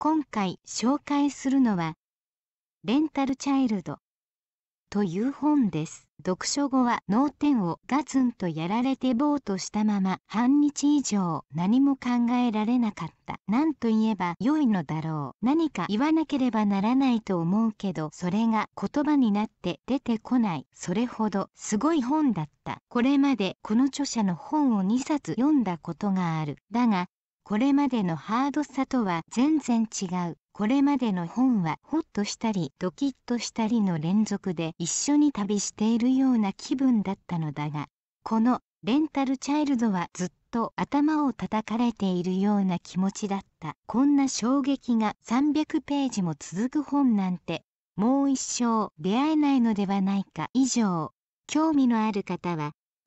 今回紹介するのは「レンタルチャイルド」という本です。読書後は脳天をガツンとやられてぼーとしたまま半日以上何も考えられなかった。何と言えば良いのだろう。何か言わなければならないと思うけど、それが言葉になって出てこない。それほどすごい本だった。これまでこの著者の本を2冊読んだことがある。だが、これまでのハードさとは全然違う。これまでの本はホッとしたりドキッとしたりの連続で一緒に旅しているような気分だったのだが、このレンタルチャイルドはずっと頭を叩かれているような気持ちだった。こんな衝撃が300ページも続く本なんて、もう一生出会えないのではないか以上。興味のある方は